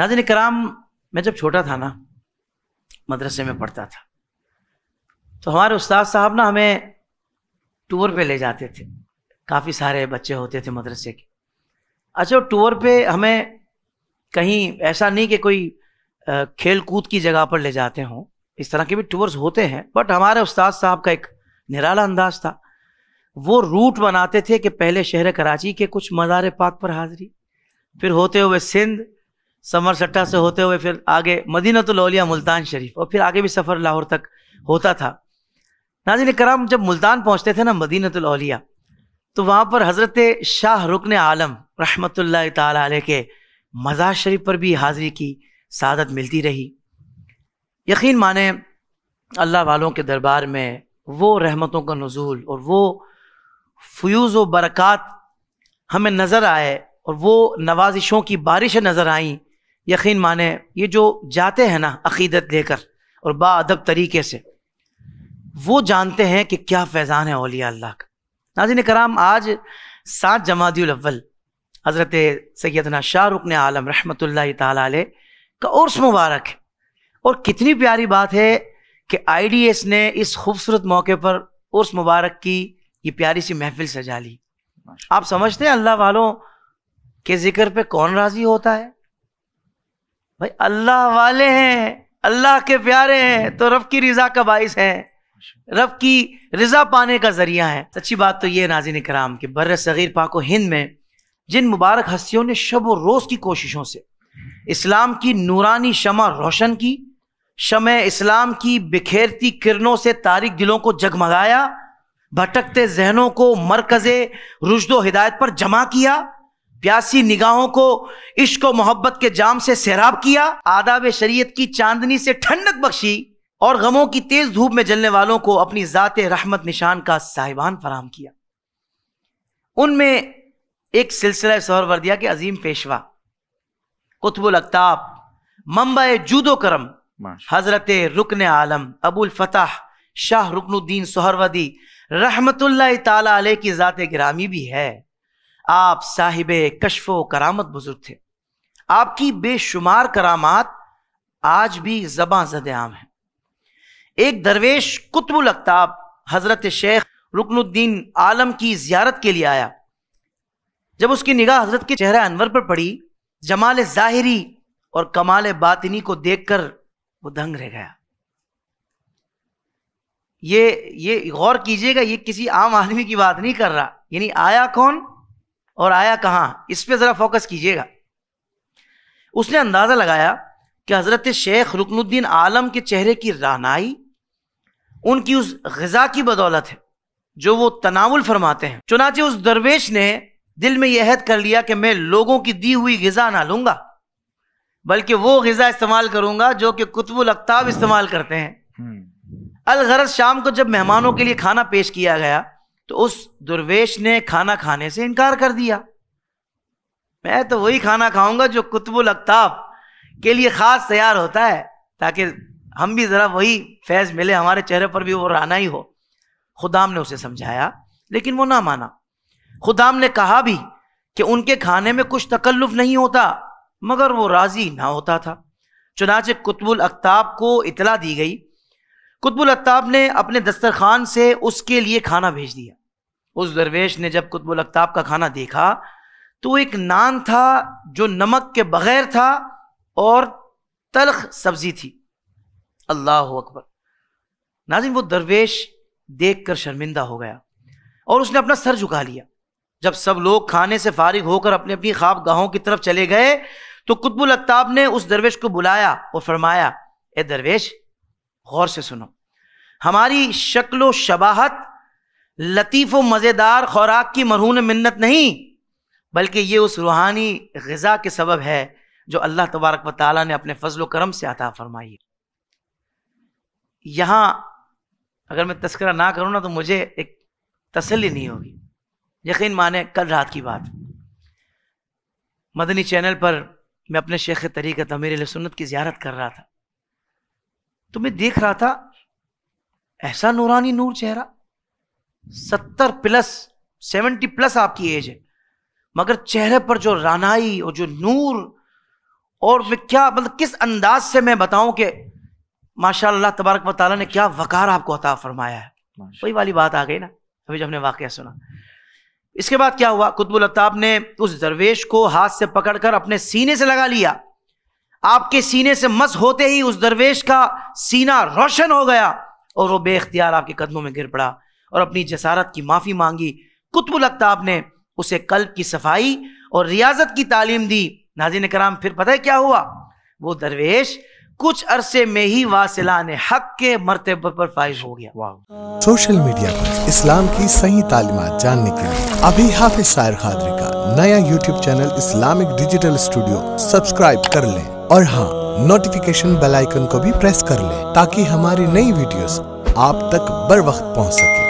नाजिन कराम मैं जब छोटा था ना मदरसे में पढ़ता था तो हमारे उस्ताद साहब ना हमें टूर पे ले जाते थे काफ़ी सारे बच्चे होते थे मदरसे के अच्छा टूर पे हमें कहीं ऐसा नहीं कि कोई खेल कूद की जगह पर ले जाते हों इस तरह के भी टूर्स होते हैं बट हमारे उस्ताद साहब का एक निराला अंदाज था वो रूट बनाते थे कि पहले शहर कराची के कुछ मज़ार पाक पर हाजिरी फिर होते हुए सिंध समरसट्टा से होते हुए फिर आगे तो लौलिया मुल्तान शरीफ और फिर आगे भी सफ़र लाहौर तक होता था नाजिन कराम जब मुल्तान पहुँचते थे ना मदीनत लौलिया तो वहाँ पर हज़रत शाह रुकन आलम रहमत ताल के मज़ार शरीफ पर भी हाज़िरी की सादत मिलती रही यकीन माने अल्लाह वालों के दरबार में वो रहमतों का नज़ूल और वो फ्यूज़ व बरक़ात हमें नज़र आए और वो नवाजिशों की बारिशें नज़र आईं यकीन माने ये जो जाते हैं ना अकीदत लेकर और बादब तरीके से वो जानते हैं कि क्या फैज़ान है अलिया अल्लाह का नाजिन कराम आज सात जमादियवल हज़रत सैदना शाहरुख ने आलम रहमत ला का उर्स मुबारक है और कितनी प्यारी बात है कि आईडीएस ने इस खूबसूरत मौके पर उर्स मुबारक की ये प्यारी सी महफिल सजा ली आप समझते हैं अल्लाह वालों के ज़िक्र पे कौन राज़ी होता है भाई अल्लाह वाले हैं अल्लाह के प्यारे हैं तो रब की रजा का बायस है रब की रजा पाने का जरिया है सच्ची बात तो ये नाजिन कराम कि बर सग़ीर पाको हिंद में जिन मुबारक हस्तियों ने शब व रोज़ की कोशिशों से इस्लाम की नूरानी शमा रोशन की शम इस्लाम की बिखेरती किरणों से तारिक दिलों को जगमगाया भटकते जहनों को मरकज़ रुशद हिदायत पर जमा किया प्यासी निगाहों को इश्क मोहब्बत के जाम से सैराब किया आदाब शरीयत की चांदनी से ठंडक बख्शी और गमों की तेज धूप में जलने वालों को अपनी ज़ात रहमत निशान का साहिबान फराम किया उनमें एक सिलसिला सहरवर्दिया के अजीम पेशवा कुतबुल अख्ताब मम्बा जूदो करम हजरत रुकन आलम अबुल फतह शाह रुकनुद्दीन सोहरवदी रहमतुल्लाह ताला की जाते ग्रामी भी है आप साहिब कशफो करामत बुजुर्ग थे आपकी बेशुमार करामात आज भी जबां जद आम है एक दरवेश कुतबुल अख्ताब हज़रत शेख रुकनुद्दीन आलम की जियारत के लिए आया जब उसकी निगाह हज़रत के चेहरा अनवर पर पड़ी जमाल ज़ाहिरी और कमाल बातनी को देखकर वो दंग रह गया ये ये गौर कीजिएगा ये किसी आम आदमी की बात नहीं कर रहा यानी आया कौन और आया कहाँ इस पर ज़रा फोकस कीजिएगा उसने अंदाज़ा लगाया कि हज़रत शेख रुकनुद्दीन आलम के चेहरे की रानाई उनकी उस गज़ा की बदौलत है जो वो तनावल फरमाते हैं चुनाचे उस दरवेश ने दिल में यह कर लिया कि मैं लोगों की दी हुई गज़ा ना लूँगा बल्कि वो गज़ा इस्तेमाल करूँगा जो कि कुतबुल अकताब इस्तेमाल करते हैं हम्म। अलगरज शाम को जब मेहमानों के लिए खाना पेश किया गया तो उस दुर्वेश ने खाना खाने से इनकार कर दिया मैं तो वही खाना खाऊंगा जो कुतबुल अख्ताब के लिए ख़ास तैयार होता है ताकि हम भी ज़रा वही फैज़ मिले हमारे चेहरे पर भी वो राना ही हो खुदाम ने उसे समझाया लेकिन वो ना माना खुदाम ने कहा भी कि उनके खाने में कुछ तकल्लुफ नहीं होता मगर वो राज़ी ना होता था चुनाचे कुतबुल अख्ताब को इतला दी गई कुतबुल अख्ताब ने अपने दस्तरखान से उसके लिए खाना भेज दिया उस दरवेश ने जब कुतबुल अख्ताब का खाना देखा तो एक नान था जो नमक के बगैर था और तलख सब्जी थी अल्लाह अकबर नाजिम वो दरवेश देख कर शर्मिंदा हो गया और उसने अपना सर झुका लिया जब सब लोग खाने से फारिग होकर अपनी अपनी ख्वाब गाहों की तरफ चले गए तो कुतबुल अख्ताब ने उस दरवेश को बुलाया और फरमाया ए दरवेश गौर से सुनो हमारी शक्ल शबाहत लतीफ़ व मज़ेदार खुराक की मरहून मन्नत नहीं बल्कि ये उस रूहानी गज़ा के सबब है जो अल्लाह तबारक व ताली ने अपने फ़जल करम से अता फरमाई है यहाँ अगर मैं तस्करा ना करूँ ना तो मुझे एक तसली नहीं होगी यकीन माने कल रात की बात मदनी चैनल पर मैं अपने शेख तरीक़त अमीर सुन्नत की ज्यारत कर रहा था तो मैं देख रहा था ऐसा नूरानी नूर चेहरा सत्तर प्लस सेवेंटी प्लस आपकी एज है मगर चेहरे पर जो रानाई और जो नूर और मैं क्या मतलब किस अंदाज से मैं बताऊं कि माशाल्लाह तबारक वाली ने क्या वकार आपको अता फरमाया है वही वाली बात आ गई ना अभी जब हमने वाक़ सुना इसके बाद क्या हुआ कुतबुल अताब ने उस दरवेश को हाथ से पकड़कर अपने सीने से लगा लिया आपके सीने से मस होते ही उस दरवेश का सीना रोशन हो गया और वो बेख्तियार आपके कदमों में गिर पड़ा और अपनी जसारत की माफ़ी मांगी कुतबुल लगता ने उसे कल्ब की सफाई और रियाजत की तालीम दी नाजिन कराम फिर पता है क्या हुआ वो दरवेश कुछ अरसे में ही ने हक के मरतब पर फाइज हो गया सोशल मीडिया पर इस्लाम की सही तालीमत जानने के लिए अभी हाफिज सायर खादरी का नया YouTube channel Islamic digital studio subscribe कर लें और हाँ नोटिफिकेशन बेल आइकन को भी प्रेस कर ले ताकि हमारी नई वीडियोस आप तक बर वक्त पहुंच सके